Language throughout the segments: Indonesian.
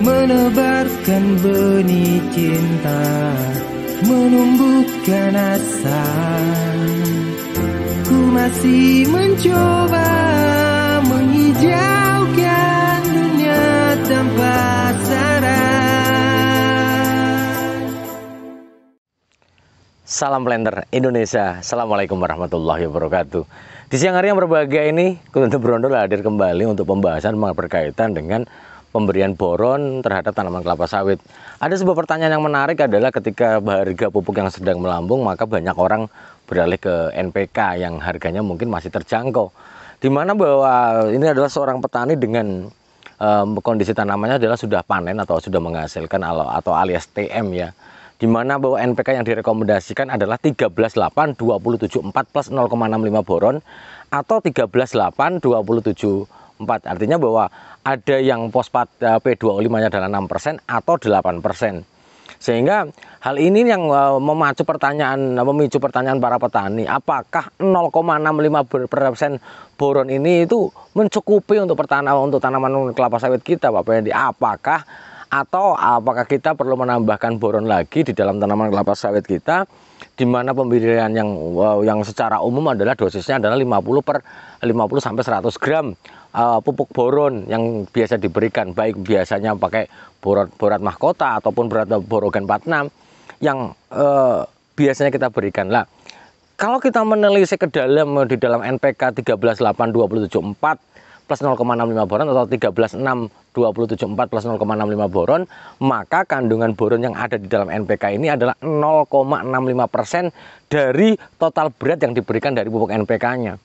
menebarkan benih cinta, menumbuhkan asa. Ku masih mencoba menghijaukan dunia tanpa saran. Salam Blender Indonesia. Assalamualaikum warahmatullahi wabarakatuh. Di siang hari yang berbahagia ini, Kuntu Brondol hadir kembali untuk pembahasan berkaitan dengan pemberian boron terhadap tanaman kelapa sawit. Ada sebuah pertanyaan yang menarik adalah ketika harga pupuk yang sedang melambung maka banyak orang beralih ke NPK yang harganya mungkin masih terjangkau. Dimana bahwa ini adalah seorang petani dengan um, kondisi tanamannya adalah sudah panen atau sudah menghasilkan atau alias TM ya Dimana bahwa NPK yang direkomendasikan adalah 138 plus 0,65 boron atau 138 27 4. Artinya bahwa ada yang pospat eh, P2O5-nya adalah 6% atau 8%. Sehingga hal ini yang eh, memacu pertanyaan eh, memicu pertanyaan para petani, apakah 0,65% boron ini itu mencukupi untuk pertanaman untuk tanaman kelapa sawit kita Pak Pendi? Apakah atau apakah kita perlu menambahkan boron lagi di dalam tanaman kelapa sawit kita di mana pemberian yang wow, yang secara umum adalah dosisnya adalah 50 per 50 sampai 100 gram uh, pupuk boron yang biasa diberikan baik biasanya pakai borat borat mahkota ataupun borat borogan 46 yang uh, biasanya kita berikan lah kalau kita menelisik ke dalam di dalam NPK 138274 plus 0,65 boron atau 13,6274 plus 0,65 boron maka kandungan boron yang ada di dalam NPK ini adalah 0,65% dari total berat yang diberikan dari pupuk NPK-nya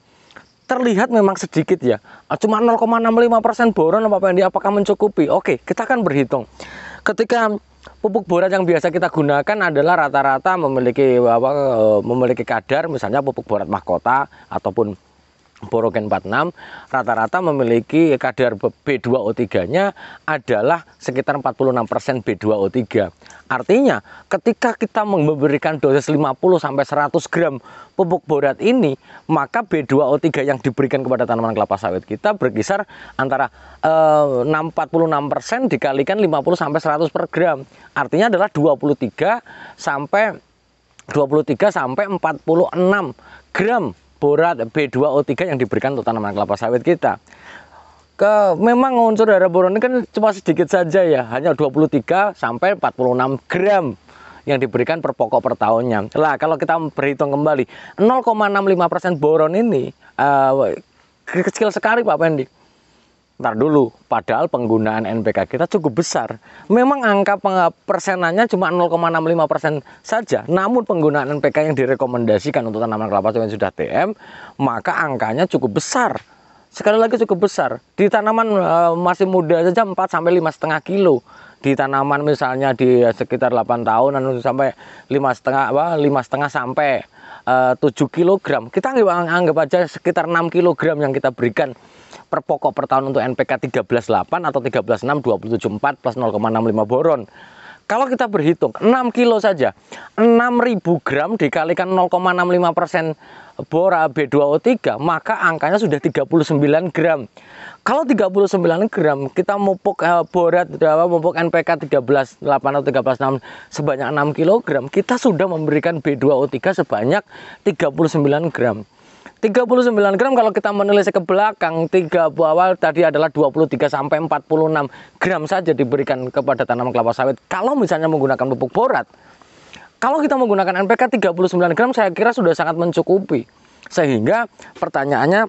terlihat memang sedikit ya ah, cuma 0,65% boron apa yang dia apakah mencukupi oke kita akan berhitung ketika pupuk boron yang biasa kita gunakan adalah rata-rata memiliki apa, eh, memiliki kadar misalnya pupuk borat mahkota ataupun borogen 46 rata-rata memiliki kadar B2O3-nya adalah sekitar 46% B2O3. Artinya, ketika kita memberikan dosis 50 sampai 100 gram pupuk borat ini, maka B2O3 yang diberikan kepada tanaman kelapa sawit kita berkisar antara eh, 46% dikalikan 50 sampai 100 per gram. Artinya adalah 23 sampai 23 sampai 46 gram borat B2O3 yang diberikan untuk tanaman kelapa sawit kita ke memang unsur darah boron ini kan cuma sedikit saja ya hanya 23 sampai 46 gram yang diberikan per pokok per tahunnya lah kalau kita berhitung kembali 0,65% boron ini uh, kecil sekali Pak Pendi Ntar dulu, padahal penggunaan NPK kita cukup besar. Memang angka persenannya cuma 0,65 persen saja. Namun penggunaan NPK yang direkomendasikan untuk tanaman kelapa sawit sudah TM, maka angkanya cukup besar. Sekali lagi cukup besar. Di tanaman e, masih muda saja 4 sampai lima setengah kilo. Di tanaman misalnya di sekitar 8 tahun sampai lima setengah apa lima setengah sampai e, eh, 7 kilogram. Kita anggap, anggap aja sekitar 6 kilogram yang kita berikan per pokok per tahun untuk NPK 13,8 atau 13,6 27,4 plus 0,65 boron kalau kita berhitung 6 kilo saja 6000 gram dikalikan 0,65 persen bora B2O3 maka angkanya sudah 39 gram kalau 39 gram kita mupuk eh, borat mupuk NPK 138 atau 136 sebanyak 6 kg kita sudah memberikan B2O3 sebanyak 39 gram 39 gram kalau kita menulis ke belakang tiga awal tadi adalah 23 sampai 46 gram saja diberikan kepada tanaman kelapa sawit kalau misalnya menggunakan pupuk borat kalau kita menggunakan NPK 39 gram saya kira sudah sangat mencukupi sehingga pertanyaannya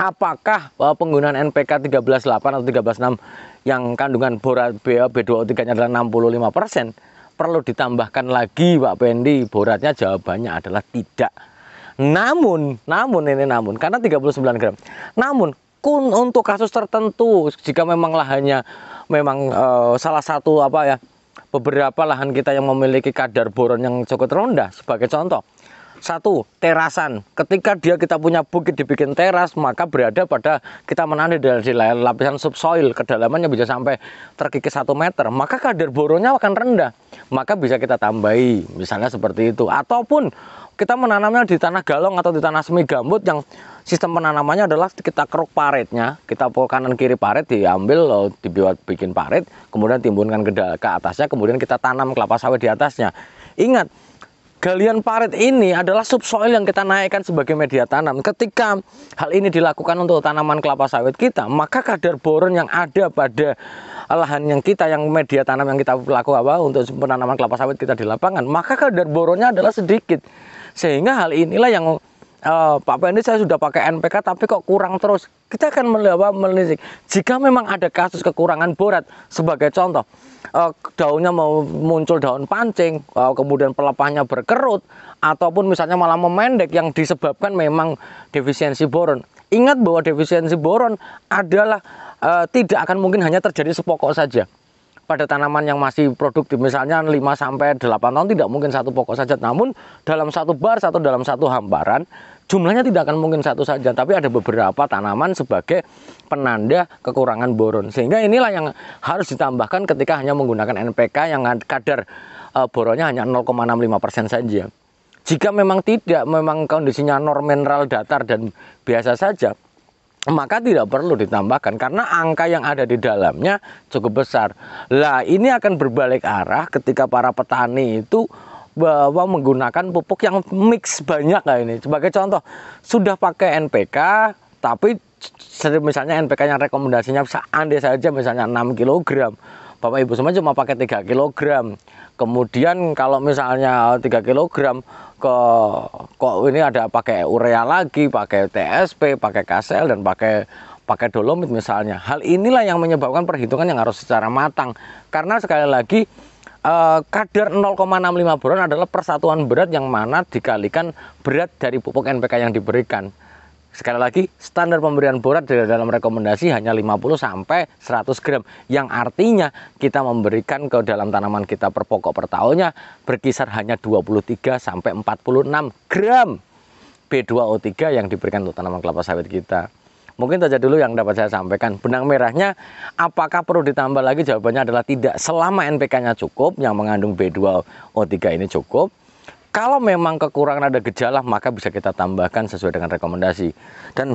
apakah eh, penggunaan NPK 138 atau 136 yang kandungan borat B2O3 eh, nya adalah 65% perlu ditambahkan lagi Pak Pendi boratnya jawabannya adalah tidak namun, namun ini namun karena 39 gram. Namun kun untuk kasus tertentu jika memang lahannya memang e, salah satu apa ya beberapa lahan kita yang memiliki kadar boron yang cukup rendah sebagai contoh satu terasan ketika dia kita punya bukit dibikin teras maka berada pada kita menanam dari lapisan subsoil kedalamannya bisa sampai terkikis satu meter maka kadar boronnya akan rendah maka bisa kita tambahi misalnya seperti itu ataupun kita menanamnya di tanah galong atau di tanah semi gambut yang sistem penanamannya adalah kita keruk paretnya, kita pukul kanan kiri paret diambil loh dibuat bikin paret, kemudian timbunkan ke, atasnya, kemudian kita tanam kelapa sawit di atasnya. Ingat, galian paret ini adalah subsoil yang kita naikkan sebagai media tanam. Ketika hal ini dilakukan untuk tanaman kelapa sawit kita, maka kadar boron yang ada pada lahan yang kita yang media tanam yang kita lakukan apa untuk penanaman kelapa sawit kita di lapangan, maka kadar boronnya adalah sedikit. Sehingga hal inilah yang uh, Pak Pendi saya sudah pakai NPK tapi kok kurang terus. Kita akan melihat melihat jika memang ada kasus kekurangan borat sebagai contoh uh, daunnya mau muncul daun pancing, uh, kemudian pelepahnya berkerut ataupun misalnya malah memendek yang disebabkan memang defisiensi boron. Ingat bahwa defisiensi boron adalah uh, tidak akan mungkin hanya terjadi sepokok saja pada tanaman yang masih produktif misalnya 5 sampai 8 tahun tidak mungkin satu pokok saja namun dalam satu bar satu dalam satu hamparan jumlahnya tidak akan mungkin satu saja tapi ada beberapa tanaman sebagai penanda kekurangan boron sehingga inilah yang harus ditambahkan ketika hanya menggunakan NPK yang kadar eh, boronnya hanya 0,65% saja jika memang tidak memang kondisinya normal mineral datar dan biasa saja maka tidak perlu ditambahkan karena angka yang ada di dalamnya cukup besar. Lah, ini akan berbalik arah ketika para petani itu bahwa menggunakan pupuk yang mix banyak lah ini. Sebagai contoh, sudah pakai NPK tapi misalnya NPK yang rekomendasinya andai saja misalnya 6 kg. Bapak Ibu semua cuma pakai 3 kg. Kemudian kalau misalnya 3 kg ke kok ini ada pakai urea lagi, pakai TSP, pakai KSL dan pakai pakai dolomit misalnya. Hal inilah yang menyebabkan perhitungan yang harus secara matang. Karena sekali lagi eh, kadar 0,65 boron adalah persatuan berat yang mana dikalikan berat dari pupuk NPK yang diberikan. Sekali lagi, standar pemberian borat dalam rekomendasi hanya 50 sampai 100 gram yang artinya kita memberikan ke dalam tanaman kita per pokok per tahunnya berkisar hanya 23 sampai 46 gram B2O3 yang diberikan untuk tanaman kelapa sawit kita. Mungkin saja dulu yang dapat saya sampaikan. Benang merahnya apakah perlu ditambah lagi? Jawabannya adalah tidak. Selama NPK-nya cukup yang mengandung B2O3 ini cukup, kalau memang kekurangan ada gejala, maka bisa kita tambahkan sesuai dengan rekomendasi. Dan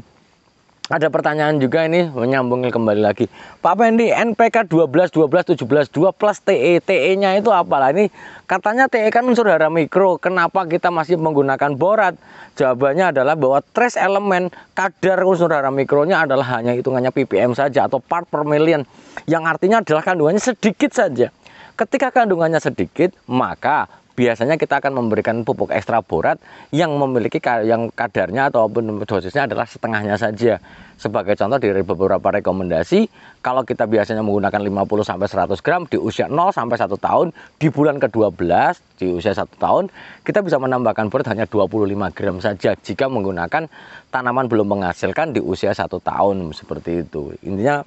ada pertanyaan juga ini menyambung kembali lagi. Pak Pendi, NPK 12, 12, 17, 2 plus TE. TE-nya itu apalah? Ini katanya TE kan unsur hara mikro. Kenapa kita masih menggunakan borat? Jawabannya adalah bahwa trace elemen kadar unsur hara mikronya adalah hanya hitungannya ppm saja atau part per million. Yang artinya adalah kandungannya sedikit saja. Ketika kandungannya sedikit, maka biasanya kita akan memberikan pupuk ekstra borat yang memiliki yang kadarnya ataupun dosisnya adalah setengahnya saja. Sebagai contoh dari beberapa rekomendasi, kalau kita biasanya menggunakan 50 sampai 100 gram di usia 0 sampai 1 tahun, di bulan ke-12 di usia 1 tahun, kita bisa menambahkan borat hanya 25 gram saja jika menggunakan tanaman belum menghasilkan di usia 1 tahun seperti itu. Intinya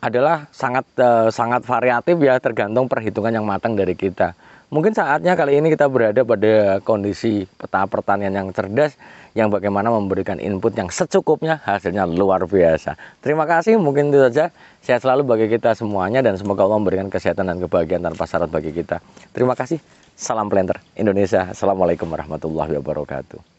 adalah sangat eh, sangat variatif ya tergantung perhitungan yang matang dari kita. Mungkin saatnya kali ini kita berada pada kondisi peta pertanian yang cerdas yang bagaimana memberikan input yang secukupnya hasilnya luar biasa. Terima kasih, mungkin itu saja. Sehat selalu bagi kita semuanya dan semoga Allah memberikan kesehatan dan kebahagiaan tanpa syarat bagi kita. Terima kasih. Salam Planter Indonesia. Assalamualaikum warahmatullahi wabarakatuh.